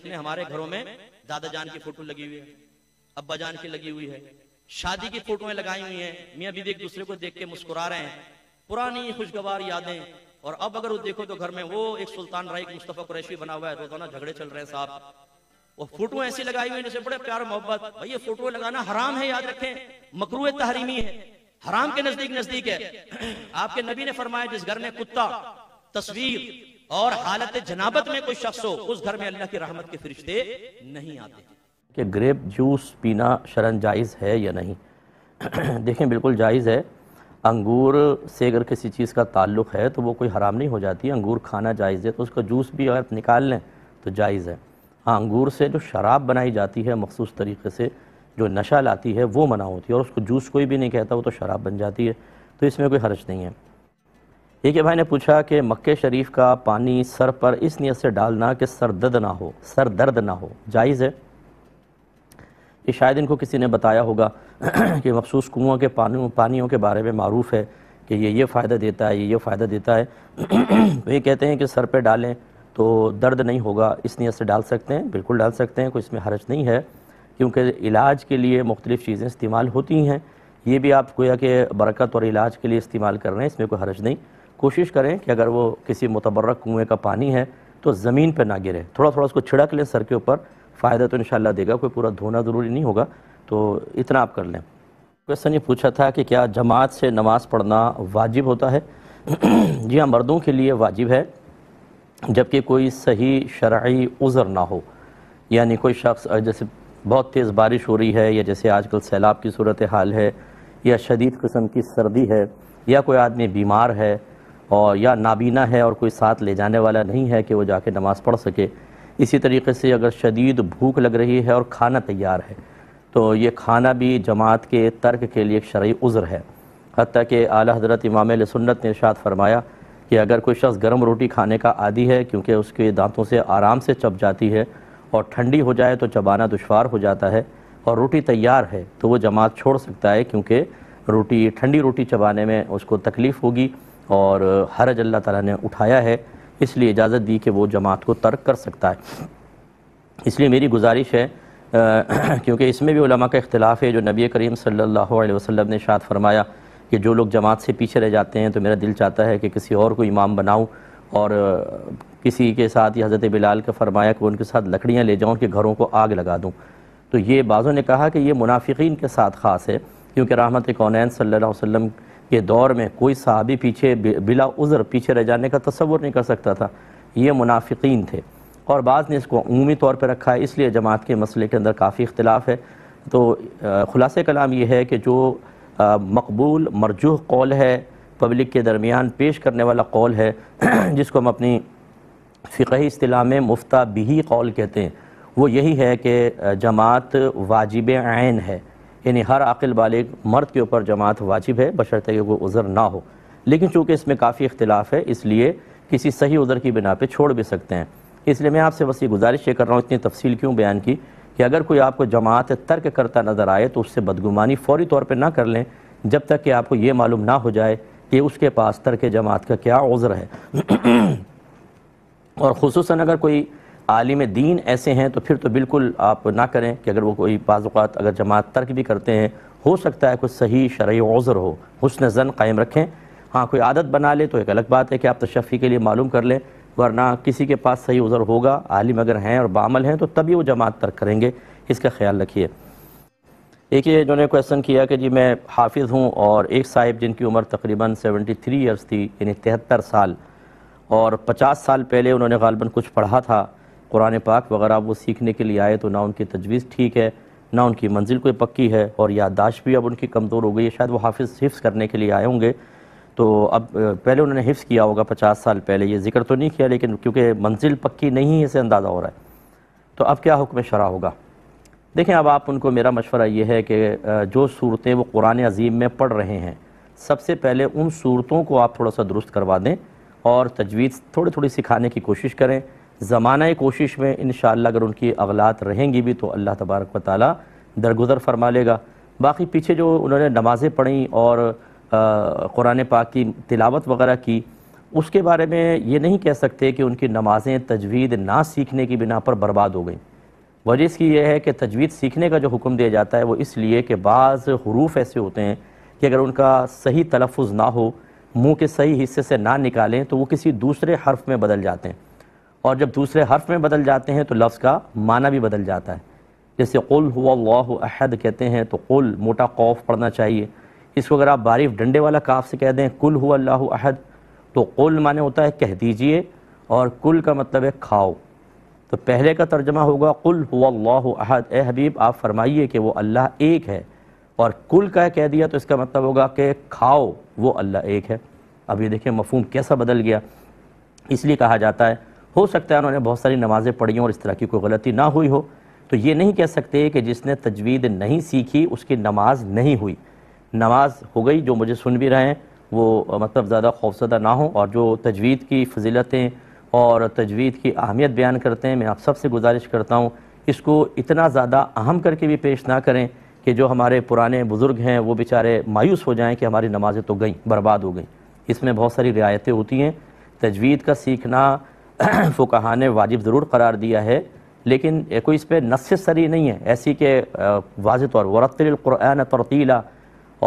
कितने हमारे घरों में दादा जान की फोटो लगी हुई है अब्बा जान की लगी हुई है शादी की फोटो लगाई हुई है मियाँ बीवी एक दूसरे को देख के मुस्कुरा रहे हैं पुरानी खुशगवार यादें और अब अगर वो देखो तो घर में वो एक सुल्तान राय मुस्तफा कुरैशी बना हुआ है रोजाना तो झगड़े चल रहे हैं साहब वो फोटो ऐसी लगाई हुई इनसे बड़े प्यार मोहब्बत भाई ये फोटो लगाना हराम है याद रखें मकरू तहरीमी है हराम के नजदीक नजदीक है आपके नबी ने फरमाया जिस घर में कुत्ता तस्वीर और हालत जनाबत में कोई शख्स हो उस घर में अल्लाह की रहमत के फरिश्ते नहीं आते कि ग्रेप जूस पीना शरण जायज़ है या नहीं देखें बिल्कुल जायज़ है अंगूर से अगर किसी चीज़ का ताल्लुक़ है तो वो कोई हराम नहीं हो जाती अंगूर खाना जायज़ है तो उसका जूस भी अगर निकाल लें तो जायज़ है हाँ अंगूर से जो शराब बनाई जाती है मखसूस तरीके से जो नशा लाती है वो मना होती है और उसको जूस कोई भी नहीं कहता वो तो शराब बन जाती है तो इसमें कोई हर्ज नहीं है एक भाई ने पूछा कि मक्के शरीफ का पानी सर पर इस नियत से डालना कि सर दर्द ना हो सर दर्द ना हो जायज़ है कि शायद इनको किसी ने बताया होगा कि मखसूस कुओं के पानी पानियों के बारे में मरूफ है कि ये ये फ़ायदा देता है ये ये फ़ायदा देता है तो ये कहते हैं कि सर पे डालें तो दर्द नहीं होगा इस नीयत से डाल सकते हैं बिल्कुल डाल सकते हैं कोई इसमें हर्ज नहीं है क्योंकि इलाज के लिए मुख्तलिफ़ चीज़ें इस्तेमाल होती हैं ये भी आप गोया कि बरकत और इलाज के लिए इस्तेमाल कर रहे हैं इसमें कोई हर्ज नहीं कोशिश करें कि अगर वो किसी मुतबरक कुएँ का पानी है तो ज़मीन पर ना गिरे थोड़ा थोड़ा उसको छिड़क लें सर के ऊपर फ़ायदा तो इन देगा कोई पूरा धोना ज़रूरी नहीं होगा तो इतना आप कर लें क्वेश्चन ये पूछा था कि क्या जमात से नमाज़ पढ़ना वाजिब होता है जी हाँ मर्दों के लिए वाजिब है जबकि कोई सही शर्य उज़र ना हो यानी कोई शख्स जैसे बहुत तेज़ बारिश हो रही है या जैसे आजकल सैलाब की सूरत हाल है या शदीद किस्म की सर्दी है या कोई आदमी बीमार है और या नाबीना है और कोई साथ ले जाने वाला नहीं है कि वो जाके नमाज़ पढ़ सके इसी तरीके से अगर शदीद भूख लग रही है और खाना तैयार है तो ये खाना भी जमात के तर्क के लिए एक शर्य उज़्र है हती कि आला हज़रत इमाम सुन्नत ने इर्शाद फरमाया कि अगर कोई शख्स गर्म रोटी खाने का आदि है क्योंकि उसके दांतों से आराम से चप जाती है और ठंडी हो जाए तो चबाना दुशवार हो जाता है और रोटी तैयार है तो वो जमात छोड़ सकता है क्योंकि रोटी ठंडी रोटी चबाने में उसको तकलीफ़ होगी और हरज अल्लाह ताला ने उठाया है इसलिए इजाज़त दी कि वो जमात को तर्क कर सकता है इसलिए मेरी गुजारिश है क्योंकि इसमें भी का इख्तलाफ है जो नबी करीम सल्लल्लाहु अलैहि वसल्लम ने शाद फरमाया कि जो लोग जमात से पीछे रह जाते हैं तो मेरा दिल चाहता है कि किसी और को इमाम बनाऊँ और किसी के साथ या हज़रत बिलाल का फरमाया कि उनके साथ लकड़ियाँ ले जाऊँ उनके घरों को आग लगा दूँ तो ये बाज़ों ने कहा कि ये मुनाफिकीन के साथ ख़ास है क्योंकि रहमत कौन सल्ला वसम के दौर में कोई सहाबी पीछे बिला उज़र पीछे रह जाने का तस्वुर नहीं कर सकता था ये मुनाफिकीन थे और बाद ने इसको अमूमी तौर पर रखा है इसलिए जमात के मसले के अंदर काफ़ी इख्तलाफ है तो ख़ुलास कलाम ये है कि जो मकबूल मरजूह कौल है पब्लिक के दरमियान पेश करने वाला कौल है जिसको हम अपनी फ़िकही असलाह में मुफ्ता बिही कौल कहते हैं वो यही है कि जमात वाजिब आन है यानी हर आकिल बालिग मर्द के ऊपर जमात वाजिब है बशरते कि उज़र ना हो लेकिन चूँकि इसमें काफ़ी इख्तलाफ है इसलिए किसी सही उज़र की बिना पर छोड़ भी सकते हैं इसलिए मैं आपसे बस ये गुजारिश ये कर रहा हूँ इतनी तफसील क्यों बयान की कि अगर कोई आपको जमात तर्क करता नज़र आए तो उससे बदगुमानी फौरी तौर पर ना कर लें जब तक कि आपको ये मालूम ना हो जाए कि उसके पास तर्क जमात का क्या उज़र है और खसूस अगर कोई आलिम दीन ऐसे हैं तो फिर तो बिल्कुल आप ना करें कि अगर वो कोई बाज़ात अगर जमात तर्क भी करते हैं हो सकता है कुछ सही शरा ओज़र हो हसन जन कायम रखें हाँ कोई आदत बना ले तो एक अलग बात है कि आप तशफ़ी के लिए मालूम कर लें वरना किसी के पास सही उज़र होगा आलिम अगर हैं और बामल हैं तो तभी वो जमात तर्क करेंगे इसका ख्याल रखिए एक ये जिन्होंने क्वेश्चन किया कि जी मैं हाफिज़ हूँ और एक साहिब जिनकी उम्र तकरीबन 73 थ्री ईयर्स थी यानी तिहत्तर साल और 50 साल पहले उन्होंने गालबन कुछ पढ़ा था कुरान पाक वगैरह वो सीखने के लिए आए तो ना उनकी तजवीज़ ठीक है ना उनकी मंजिल कोई पक्की है और याददाश्त भी अब उनकी कमज़ोर हो गई है शायद वो हाफिज़ हिफ्स करने के लिए आए होंगे तो अब पहले उन्होंने हिफ्स किया होगा पचास साल पहले ये जिक्र तो नहीं किया लेकिन क्योंकि मंजिल पक्की नहीं है इसे अंदाज़ा हो रहा है तो अब क्या हुक्म शरा होगा देखें अब आप उनको मेरा मशवरा ये है कि जो सूरतें वो कुरान अजीम में पढ़ रहे हैं सबसे पहले उन सूरतों को आप थोड़ा सा दुरुस्त करवा दें और तजवीज़ थोड़ी थोड़ी सिखाने की कोशिश करें ज़माना कोशिश में इन अगर उनकी अवलात रहेंगी भी तो अल्लाह तबारक व ताली दरगुजर फरमा लेगा बाकी पीछे जो उन्होंने नमाज़ें पढ़ी और क़ुरान पाक की तिलावत वगैरह की उसके बारे में ये नहीं कह सकते कि उनकी नमाज़ें तजवीद ना सीखने की बिना पर बर्बाद हो गई वजह इसकी यह है कि तजवीद सीखने का जो हुक्म दिया जाता है वो इसलिए कि बाज़ हरूफ ऐसे होते हैं कि अगर उनका सही तलफ़ ना हो मुँह के सही हिस्से से ना निकालें तो वो किसी दूसरे हर्फ में बदल जाते हैं और जब दूसरे हर्फ में बदल जाते हैं तो लफ्ज़ का माना भी बदल जाता है जैसे कुल हुआ अहद कहते हैं तो कुल मोटा कौफ़ पढ़ना चाहिए इसको अगर आप बारिफ डंडे वाला काफ से कह दें कुल हुआ अल्लाह अहद तो कुल माने होता है कह दीजिए और कुल का मतलब है खाओ तो पहले का तर्जमा होगा कुल हुआ अल्लाह अहद ए हबीब आप फरमाइए कि वो अल्लाह एक है और कुल का कह दिया तो इसका मतलब होगा कि खाओ वो अल्लाह एक है अब ये देखें मफहम कैसा बदल गया इसलिए कहा जाता है हो सकता है उन्होंने बहुत सारी नमाज़ें पढ़ी हों और इस तरह की कोई गलती ना हुई हो तो ये नहीं कह सकते कि जिसने तजवीद नहीं सीखी उसकी नमाज नहीं हुई नमाज हो गई जो मुझे सुन भी रहे हैं वो मतलब ज़्यादा खौफजदा ना हो और जो तजवीद की फजीलतें और तजवीद की अहमियत बयान करते हैं मैं आप सबसे गुजारिश करता हूँ इसको इतना ज़्यादा अहम करके भी पेश ना करें कि जो हमारे पुराने बुज़ुर्ग हैं वो बेचारे मायूस हो जाएं कि हमारी नमाज़ें तो गई बर्बाद हो गई इसमें बहुत सारी रियायतें होती हैं तजवीद का सीखना फ़ुकहा ने वाजिब ज़रूर करार दिया है लेकिन कोई इस पर नस सरी नहीं है ऐसी के वाज तौर वरतलक़ुरान तरतीला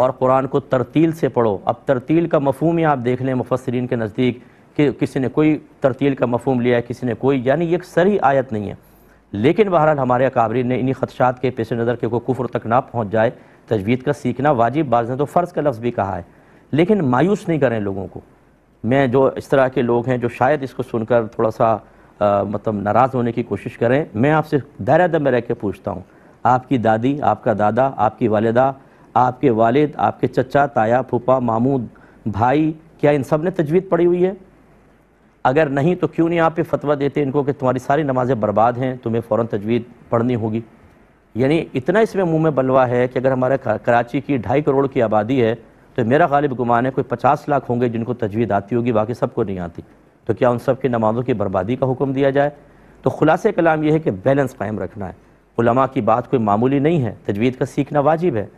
और कुरान को तरतील से पढ़ो अब तरतील का मफहम ही आप देख लें मुफसरीन के नज़दीक कि किसी ने कोई तरतील का मफहम लिया है किसी ने कोई यानी एक सरी आयत नहीं है लेकिन बहरहाल हमारे काबरी ने इन्हीं खदशात के पेश नज़र के को कुफर तक ना पहुँच जाए तजवीद का सीखना वाजिब बाज ने तो फ़र्ज़ का लफ्ज़ भी कहा है लेकिन मायूस नहीं करें लोगों को मैं जो इस तरह के लोग हैं जो शायद इसको सुनकर थोड़ा सा आ, मतलब नाराज़ होने की कोशिश करें मैं आपसे दायरा दम में रह के पूछता हूँ आपकी दादी आपका दादा आपकी वालदा आपके वालिद आपके चचा ताया फूफा मामू भाई क्या इन सब ने तजवीज़ पड़ी हुई है अगर नहीं तो क्यों नहीं आप पे फतवा देते इनको कि तुम्हारी सारी नमाज़ें बर्बाद हैं तुम्हें फ़ौर तजवीज़ पढ़नी होगी यानी इतना इसमें मुँह में बलवा है कि अगर हमारे कराची की ढाई करोड़ की आबादी है तो मेरा गालिब गुमान है कोई पचास लाख होंगे जिनको तजवीद आती होगी बाकी सबको नहीं आती तो क्या उन सब की नमाज़ों की बर्बादी का हुक्म दिया जाए तो खुलासे कलाम यह है कि बैलेंस कायम रखना है उलमा की बात कोई मामूली नहीं है तजवीद का सीखना वाजिब है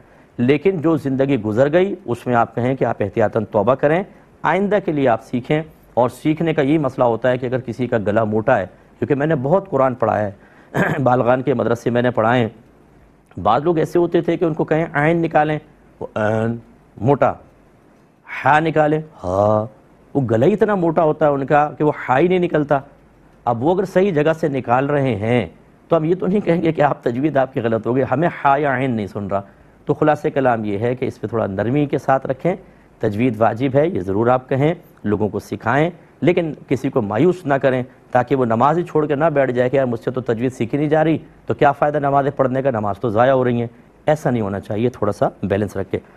लेकिन जो ज़िंदगी गुजर गई उसमें आप कहें कि आप एहतियातन तोबा करें आइंदा के लिए आप सीखें और सीखने का यही मसला होता है कि अगर किसी का गला मोटा है क्योंकि मैंने बहुत कुरान पढ़ाया है बालगान के मदरसे मैंने पढ़ाए बाद लोग ऐसे होते थे कि उनको कहें आयन निकालें वो मोटा हा निकाले हा वो गला ही इतना मोटा होता है उनका कि वो हा ही नहीं निकलता अब वो अगर सही जगह से निकाल रहे हैं तो हम ये तो नहीं कहेंगे कि आप तजवीज़ आपकी गलत हो गई हमें हा या आन नहीं सुन रहा तो खुलासे कलाम ये है कि इस पर थोड़ा नरमी के साथ रखें तजवीज़ वाजिब है ये ज़रूर आप कहें लोगों को सिखाएं लेकिन किसी को मायूस ना करें ताकि वो नमाज ही छोड़ कर ना बैठ जाए कि यार मुझसे तो तजवीज़ सीखी नहीं जा रही तो क्या फ़ायदा नमाज़ें पढ़ने का नमाज तो ज़ाया हो रही हैं ऐसा नहीं होना चाहिए थोड़ा सा बैलेंस रख के